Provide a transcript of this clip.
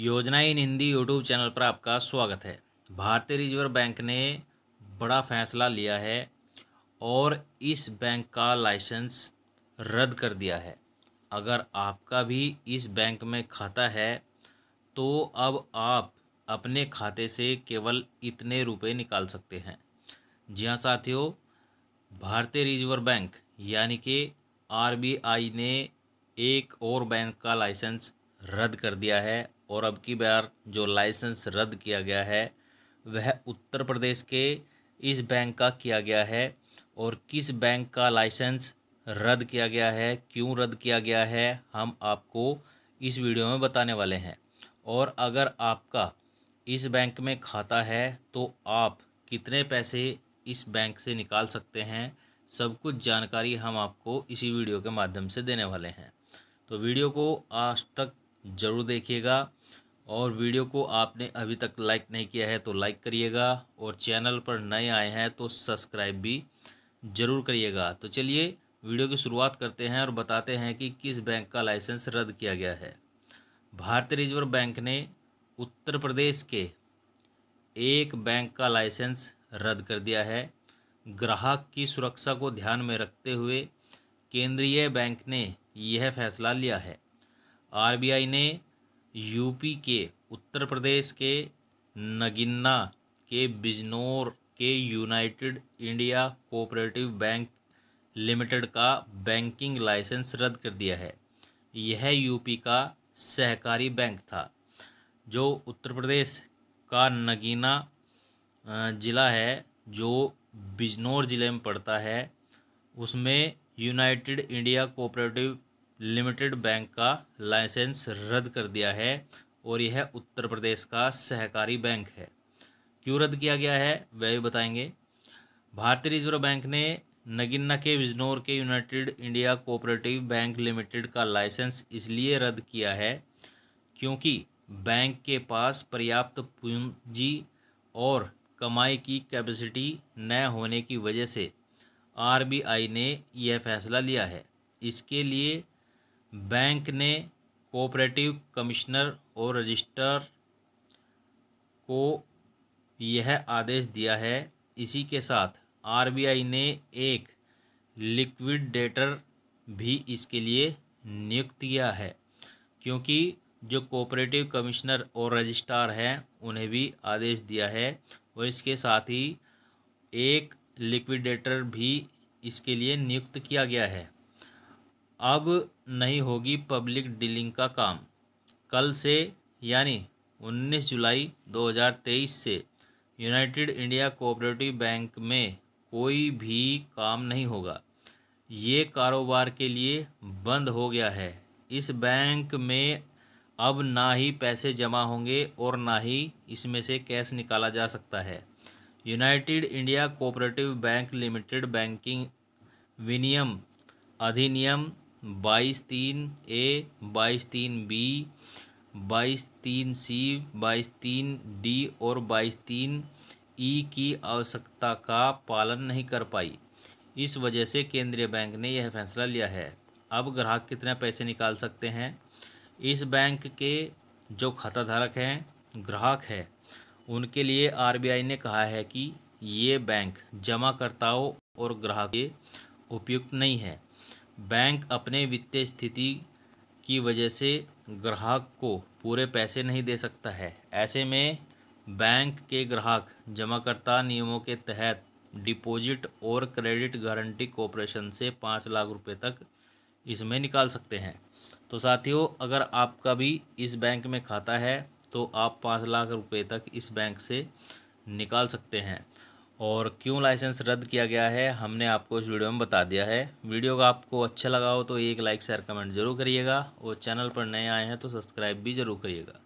योजना इन Hindi YouTube channel पर आपका स्वागत है भारतीय रिजर्व बैंक ने बड़ा फैसला लिया है और इस बैंक का लाइसेंस रद्द कर दिया है अगर आपका भी इस बैंक में खाता है तो अब आप अपने खाते से केवल इतने रुपए निकाल सकते हैं जी हाँ साथियों भारतीय रिजर्व बैंक यानी कि आरबीआई ने एक और बैंक का लाइसेंस रद्द कर दिया है और अब की बार जो लाइसेंस रद्द किया गया है वह उत्तर प्रदेश के इस बैंक का किया गया है और किस बैंक का लाइसेंस रद्द किया गया है क्यों रद्द किया गया है हम आपको इस वीडियो में बताने वाले हैं और अगर आपका इस बैंक में खाता है तो आप कितने पैसे इस बैंक से निकाल सकते हैं सब कुछ जानकारी हम आपको इसी वीडियो के माध्यम से देने वाले हैं तो वीडियो को आज तक ज़रूर देखिएगा और वीडियो को आपने अभी तक लाइक नहीं किया है तो लाइक करिएगा और चैनल पर नए आए हैं तो सब्सक्राइब भी ज़रूर करिएगा तो चलिए वीडियो की शुरुआत करते हैं और बताते हैं कि किस बैंक का लाइसेंस रद्द किया गया है भारतीय रिजर्व बैंक ने उत्तर प्रदेश के एक बैंक का लाइसेंस रद्द कर दिया है ग्राहक की सुरक्षा को ध्यान में रखते हुए केंद्रीय बैंक ने यह फैसला लिया है आरबीआई ने यूपी के उत्तर प्रदेश के नगिन्ना के बिजनौर के United India cooperative bank limited का बैंकिंग लाइसेंस रद्द कर दिया है यह यूपी का सहकारी बैंक था जो उत्तर प्रदेश का नगीना ज़िला है जो बिजनौर ज़िले में पड़ता है उसमें United India cooperative limited bank का लाइसेंस रद्द कर दिया है और यह उत्तर प्रदेश का सहकारी बैंक है क्यों रद्द किया गया है वह भी बताएंगे भारतीय रिजर्व बैंक ने नगिन्ना के बिजनौर के United India cooperative bank limited का लाइसेंस इसलिए रद्द किया है क्योंकि बैंक के पास पर्याप्त पूंजी और कमाई की कैपेसिटी न होने की वजह से आरबीआई ने यह फैसला लिया है इसके लिए बैंक ने कोऑपरेटिव कमिश्नर और रजिस्टर को यह आदेश दिया है इसी के साथ आरबीआई ने एक लिक्विडेटर भी इसके लिए नियुक्त किया है क्योंकि जो कोऑपरेटिव कमिश्नर और रजिस्ट्रार हैं उन्हें भी आदेश दिया है और इसके साथ ही एक लिक्विडेटर भी इसके लिए नियुक्त किया गया है अब नहीं होगी पब्लिक डीलिंग का काम कल से यानी 19 जुलाई 2023 से यूनाइटेड इंडिया कोऑपरेटिव बैंक में कोई भी काम नहीं होगा ये कारोबार के लिए बंद हो गया है इस बैंक में अब ना ही पैसे जमा होंगे और ना ही इसमें से कैश निकाला जा सकता है United India cooperative bank limited banking विनियम अधिनियम बाईस तीन ए बाईस तीन बी बाईस तीन सी बाईस तीन डी और बाईस तीन ई की आवश्यकता का पालन नहीं कर पाई इस वजह से केंद्रीय बैंक ने यह फैसला लिया है अब ग्राहक कितने पैसे निकाल सकते हैं इस बैंक के जो खाता धारक हैं ग्राहक है उनके लिए आरबीआई ने कहा है कि ये बैंक जमाकर्ताओं और ग्राहक के उपयुक्त नहीं है बैंक अपने वित्तीय स्थिति की वजह से ग्राहक को पूरे पैसे नहीं दे सकता है ऐसे में बैंक के ग्राहक जमाकर्ता नियमों के तहत डिपॉजिट और क्रेडिट गारंटी कॉरपोरेशन से पाँच लाख रुपए तक इसमें निकाल सकते हैं तो साथियों अगर आपका भी इस बैंक में खाता है तो आप पाँच लाख रुपए तक इस बैंक से निकाल सकते हैं और क्यों लाइसेंस रद्द किया गया है हमने आपको इस वीडियो में बता दिया है वीडियो का आपको अच्छा लगा हो तो एक लाइक शेयर कमेंट जरूर करिएगा और चैनल पर नए आए हैं तो सब्सक्राइब भी जरूर करिएगा